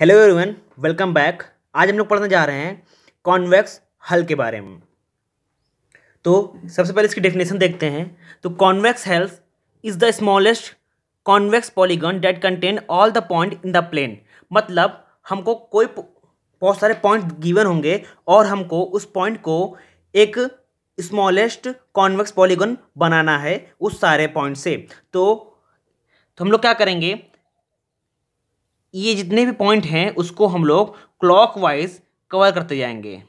hello everyone welcome back आज हम लोग पढ़ने जा रहे हैं कॉन्वेक्स हल के बारे में तो सबसे पहले इसकी डेफिनेशन देखते हैं तो convex hulls is the smallest convex polygon that contain all the point in the plane मतलब हमको कोई बहुत सारे पॉइंट गिवन होंगे और हमको उस पॉइंट को एक स्मॉलेस्ट कॉन्वेक्स पॉलीगन बनाना है उस सारे पॉइंट से तो, तो हम लोग क्या करेंगे ये जितने भी पॉइंट हैं उसको हम लोग क्लॉक कवर करते जाएंगे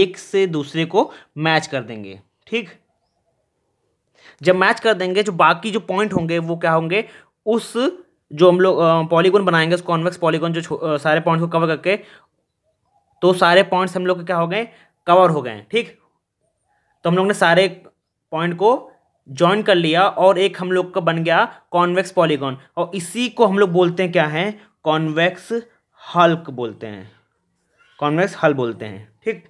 एक से दूसरे को मैच कर देंगे ठीक जब मैच कर देंगे जो बाकी जो पॉइंट होंगे वो क्या होंगे उस जो हम लोग पॉलीगोन बनाएंगे उस कॉन्वेक्स पॉलीगोन जो आ, सारे पॉइंट्स को कवर करके तो सारे पॉइंट्स हम लोग क्या हो गए कवर हो गए ठीक तो हम लोग ने सारे पॉइंट को ज्वाइन कर लिया और एक हम लोग का बन गया कॉन्वेक्स पॉलीगॉन और इसी को हम लोग बोलते हैं क्या है कॉन्वेक्स हल्क बोलते हैं कॉन्वेक्स हल बोलते हैं ठीक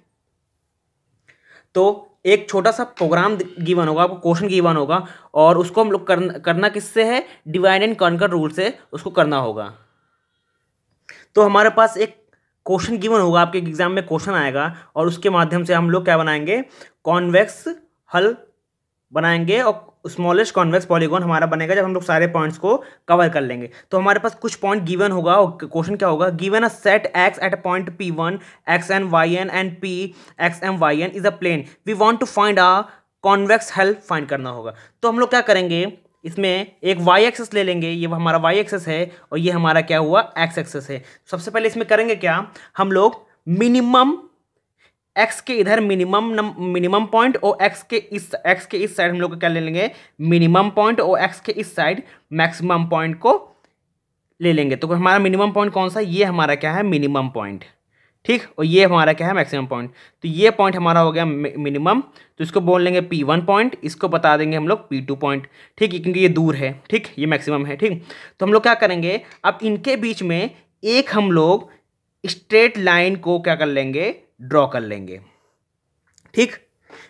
तो एक छोटा सा प्रोग्राम गिवन होगा आपको क्वेश्चन गिवन होगा और उसको हम लोग करना करना किससे है डिवाइड एंड कॉन्कर रूल से उसको करना होगा तो हमारे पास एक क्वेश्चन गिवन होगा आपके एग्जाम में क्वेश्चन आएगा और उसके माध्यम से हम लोग क्या बनाएंगे कॉन्वेक्स हल बनाएंगे और स्मॉलेस्ट कॉन्वेक्स पॉलीगॉन हमारा बनेगा जब हम लोग सारे पॉइंट्स को कवर कर लेंगे तो हमारे पास कुछ पॉइंट गिवन होगा और क्वेश्चन क्या होगा given a set X at a point P one X N Y N and P X M Y N is a plane we want to find a convex hull find करना होगा तो हम लोग क्या करेंगे इसमें एक वाई एक्सेस ले लेंगे ये हमारा वाई एक्सेस है और ये हमारा क्या हुआ एक्स एक्सेस है सबसे पहले इसमें करेंगे क्या हम लोग मिनिमम एक्स के इधर मिनिमम मिनिमम पॉइंट और एक्स के इस एक्स के इस साइड हम लोग क्या ले लेंगे मिनिमम पॉइंट और एक्स के इस साइड मैक्सिमम पॉइंट को ले लेंगे तो हमारा मिनिमम पॉइंट कौन सा ये हमारा क्या है मिनिमम पॉइंट ठीक और ये हमारा क्या है मैक्सिमम पॉइंट तो ये पॉइंट हमारा हो गया मिनिमम तो इसको बोल लेंगे पी वन पॉइंट इसको बता देंगे हम लोग पी टू पॉइंट ठीक है क्योंकि ये दूर है ठीक ये मैक्सिमम है ठीक तो हम लोग क्या करेंगे अब इनके बीच में एक हम लोग स्ट्रेट लाइन को क्या कर लेंगे ड्रॉ कर लेंगे ठीक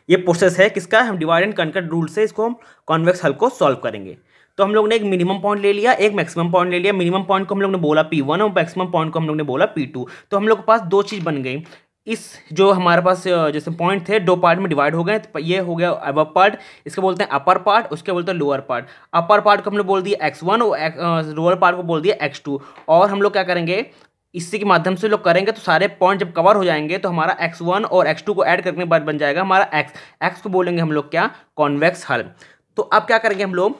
ये प्रोसेस है किसका हम डिवाइड एंड कंकर रूल से इसको हम कॉन्वेक्स हल को सॉल्व करेंगे तो हम लोग ने एक मिनिमम पॉइंट ले लिया एक मैक्सिमम पॉइंट ले लिया मिनिमम पॉइंट को हम लोग ने बोला पी वन और मैक्सिमम पॉइंट को हम लोग ने बोला पी टू तो हम लोग के पास दो चीज़ बन गई इस जो हमारे पास जैसे पॉइंट थे दो पार्ट में डिवाइड हो गए तो ये हो गया अपर पार्ट इसके बोलते हैं अपर पार्ट उसके बोलते हैं लोअर पार्ट अपर पार्ट को हमने बोल दिया एक्स वन और लोअर पार्ट को बोल दिया एक्स टू और हम लोग क्या करेंगे इसी के माध्यम से लोग करेंगे तो सारे पॉइंट जब कवर हो जाएंगे तो हमारा एक्स वन और एक्स टू को ऐड करने के बाद बन जाएगा हमारा एक्स एक्स को बोलेंगे हम लोग क्या कॉन्वेक्स हल तो अब क्या करेंगे हम लोग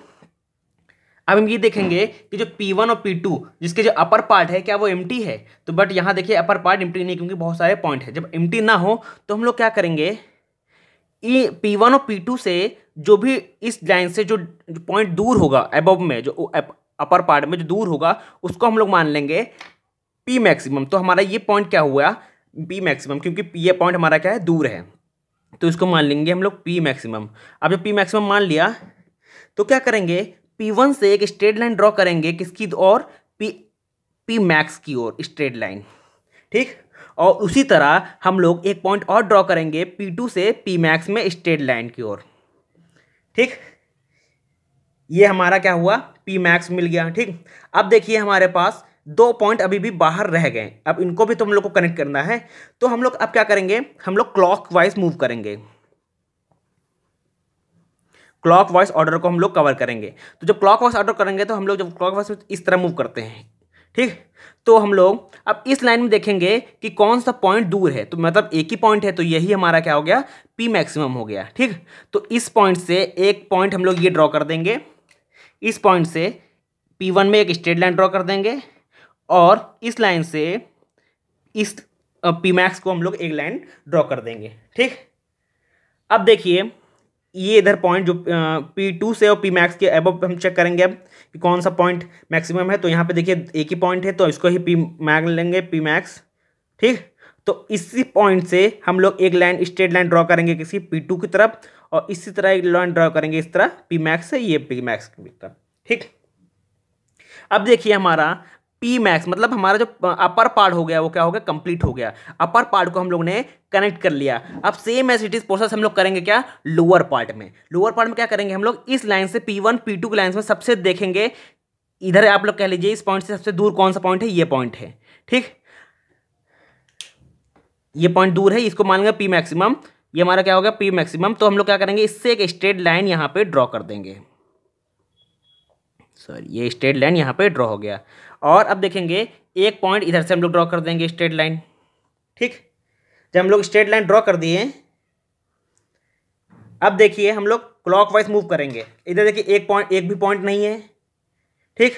अब हम ये देखेंगे कि जो P1 और P2 जिसके जो अपर पार्ट है क्या वो एम है तो बट यहाँ देखिए अपर पार्ट एम नहीं क्योंकि बहुत सारे पॉइंट है जब एम ना हो तो हम लोग क्या करेंगे ई पी वन और पी टू से जो भी इस लाइन से जो पॉइंट दूर होगा एबव में जो अपर पार्ट में जो दूर होगा उसको हम लोग मान लेंगे पी मैक्सिमम तो हमारा ये पॉइंट क्या हुआ पी मैक्सिमम क्योंकि ये पॉइंट हमारा क्या है दूर है तो इसको मान लेंगे हम लोग पी मैक्सिमम अब जब पी मैक्सिमम मान लिया तो क्या करेंगे पी वन से एक स्ट्रेट लाइन ड्रॉ करेंगे किसकी और पी पी मैक्स की ओर स्ट्रेट लाइन ठीक और उसी तरह हम लोग एक पॉइंट और ड्रॉ करेंगे पी टू से पी मैक्स में स्ट्रेट लाइन की ओर ठीक ये हमारा क्या हुआ पी मैक्स मिल गया ठीक अब देखिए हमारे पास दो पॉइंट अभी भी बाहर रह गए अब इनको भी तुम लोग को कनेक्ट करना है तो हम लोग अब क्या करेंगे हम लोग क्लॉक वाइज मूव करेंगे क्लॉक वाइज ऑर्डर को हम लोग कवर करेंगे तो जब क्लॉक वाइज ऑर्डर करेंगे तो हम लोग जब क्लॉक वाइज इस तरह मूव करते हैं ठीक तो हम लोग अब इस लाइन में देखेंगे कि कौन सा पॉइंट दूर है तो मतलब एक ही पॉइंट है तो यही हमारा क्या हो गया पी मैक्सिमम हो गया ठीक तो इस पॉइंट से एक पॉइंट हम लोग ये ड्रॉ कर देंगे इस पॉइंट से पी वन में एक स्ट्रेट लाइन ड्रॉ कर देंगे और इस लाइन से इस पी मैक्स को हम लोग एक लाइन ड्रॉ कर देंगे ठीक अब देखिए ये इधर पॉइंट जो पी टू से और पी मैक्स के अब हम चेक करेंगे अब कि कौन सा पॉइंट मैक्सिमम है तो यहाँ पे देखिए एक ही पॉइंट है तो इसको ही पी मैक लेंगे पी मैक्स ठीक तो इसी पॉइंट से हम लोग एक लाइन स्ट्रेट लाइन ड्रॉ करेंगे किसी पी टू की तरफ और इसी तरह एक लाइन ड्रॉ करेंगे इस तरह पी मैक्स से ये पी मैक्स की तरफ ठीक अब देखिए हमारा पी मैक्स मतलब हमारा जो अपर पार्ट हो गया वो क्या हो गया कंप्लीट हो गया अपर पार्ट को हम लोग ने कनेक्ट कर लिया अब same as it is process हम लोग करेंगे क्या लोअर पार्ट में लोअर पार्ट में क्या करेंगे हम लोग इस लाइन से पी वन पी टू की लाइन में सबसे देखेंगे इधर आप लोग कह लीजिए इस पॉइंट से सबसे दूर कौन सा पॉइंट है ये पॉइंट है ठीक ये पॉइंट दूर है इसको मान लेंगे पी मैक्सिमम ये हमारा क्या होगा पी मैक्सिमम तो हम लोग क्या करेंगे इससे एक स्ट्रेट लाइन यहाँ पे ड्रॉ कर देंगे सॉरी ये स्ट्रेट लाइन यहाँ पे ड्रॉ हो गया और अब देखेंगे एक पॉइंट इधर से हम लोग ड्रॉ कर देंगे स्ट्रेट लाइन ठीक जब हम लोग स्ट्रेट लाइन ड्रॉ कर दिए अब देखिए हम लोग क्लॉकवाइज मूव करेंगे इधर देखिए एक पॉइंट एक भी पॉइंट नहीं है ठीक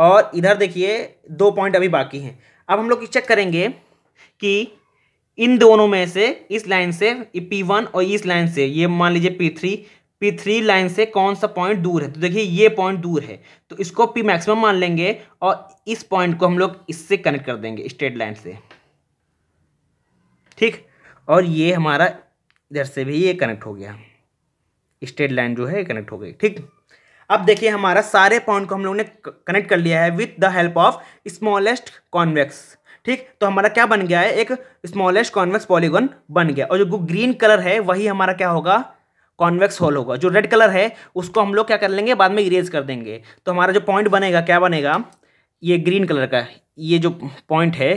और इधर देखिए दो पॉइंट अभी बाकी हैं अब हम लोग चेक करेंगे कि इन दोनों में से इस लाइन से पी वन और इस लाइन से ये मान लीजिए P three P3 three line से कौन सा पॉइंट दूर है तो देखिए ये पॉइंट दूर है तो इसको P मैक्सिमम मान लेंगे और इस पॉइंट को हम लोग इससे कनेक्ट कर देंगे स्ट्रेट लाइन से ठीक और ये हमारा इधर से भी ये कनेक्ट हो गया स्ट्रेट लाइन जो है कनेक्ट हो गई ठीक अब देखिए हमारा सारे पॉइंट को हम लोगों ने कनेक्ट कर लिया है with the help of smallest convex ठीक तो हमारा क्या बन गया है एक स्मॉलेस्ट कॉन्वेक्स पॉलीगोन बन गया और जो ग्रीन कलर है वही हमारा क्या होगा कॉन्वेक्स होल होगा जो रेड कलर है उसको हम लोग क्या कर लेंगे बाद में इरेज कर देंगे तो हमारा जो पॉइंट बनेगा क्या बनेगा ये ग्रीन कलर का ये जो पॉइंट है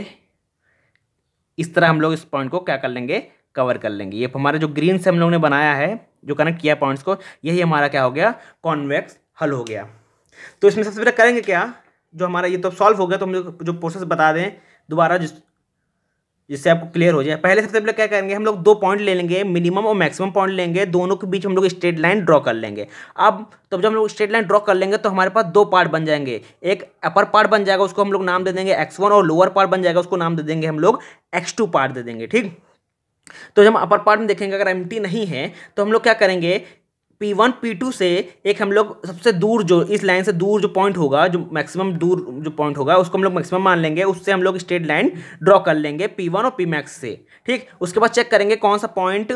इस तरह हम लोग इस पॉइंट को क्या कर लेंगे कवर कर लेंगे ये हमारा जो ग्रीन से हम लोग ने बनाया है जो कनेक्ट किया पॉइंट्स को यही हमारा क्या हो गया कॉन्वेक्स हल हो गया तो इसमें सबसे पहले करेंगे क्या जो हमारा ये तो सॉल्व हो गया तो हम लोग जो प्रोसेस बता दें दोबारा जिस जिससे आपको क्लियर हो जाए पहले सबसे पहले क्या करेंगे हम लोग दो पॉइंट ले लेंगे मिनिमम और मैक्सिमम पॉइंट लेंगे दोनों के बीच हम लोग स्ट्रेट लाइन ड्रॉ कर लेंगे अब तो जब हम लोग स्ट्रेट लाइन ड्रॉ कर लेंगे तो हमारे पास दो पार्ट बन जाएंगे एक अपर पार्ट बन जाएगा उसको हम लोग नाम दे देंगे एक्स वन और लोअर पार्ट बन जाएगा उसको नाम दे देंगे हम लोग एक्स टू पार्ट दे देंगे ठीक तो जब हम अपर पार्ट में देखेंगे अगर एम नहीं है तो हम लोग क्या करेंगे P1 P2 से एक हम लोग सबसे दूर जो इस लाइन से दूर जो पॉइंट होगा जो मैक्सिमम दूर जो पॉइंट होगा उसको हम लोग मैक्सिमम मान लेंगे उससे हम लोग स्ट्रेट लाइन ड्रॉ कर लेंगे P1 और P मैक्स से ठीक उसके बाद चेक करेंगे कौन सा पॉइंट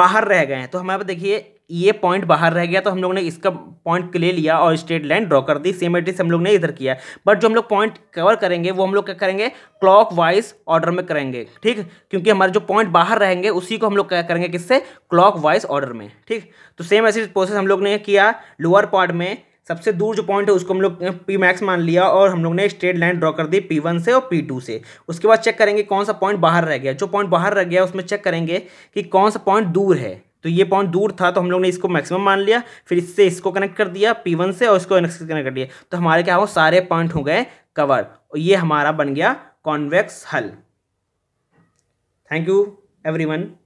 बाहर रह गए हैं तो हमारे पास देखिए ये पॉइंट बाहर रह गया तो हम लोग ने इसका पॉइंट ले लिया और स्ट्रेट लाइन ड्रॉ कर दी सेम एड्रेस हम लोग ने इधर किया बट जो हम लोग पॉइंट कवर करेंगे वो हम लोग क्या करेंगे क्लॉक वाइज ऑर्डर में करेंगे ठीक क्योंकि हमारे जो पॉइंट बाहर रहेंगे उसी को हम लोग क्या करेंगे किससे क्लॉक वाइज ऑर्डर में ठीक तो सेम ऐसी प्रोसेस हम लोग ने किया लोअर पार्ट में सबसे दूर जो पॉइंट है उसको हम लोग पी मैक्स मान लिया और हम लोग ने स्ट्रेट लाइन ड्रॉ कर दी पी वन से और पी टू से उसके बाद चेक करेंगे कौन सा पॉइंट बाहर रह गया जो पॉइंट बाहर रह गया उसमें चेक करेंगे कि कौन सा पॉइंट दूर है तो ये पॉइंट दूर था तो हम लोग ने इसको मैक्सिमम मान लिया फिर इससे इसको कनेक्ट कर दिया पी वन से और इसको कनेक्ट कर दिया तो हमारे क्या हो सारे पॉइंट हो गए कवर और ये हमारा बन गया कॉन्वेक्स हल थैंक यू एवरीवन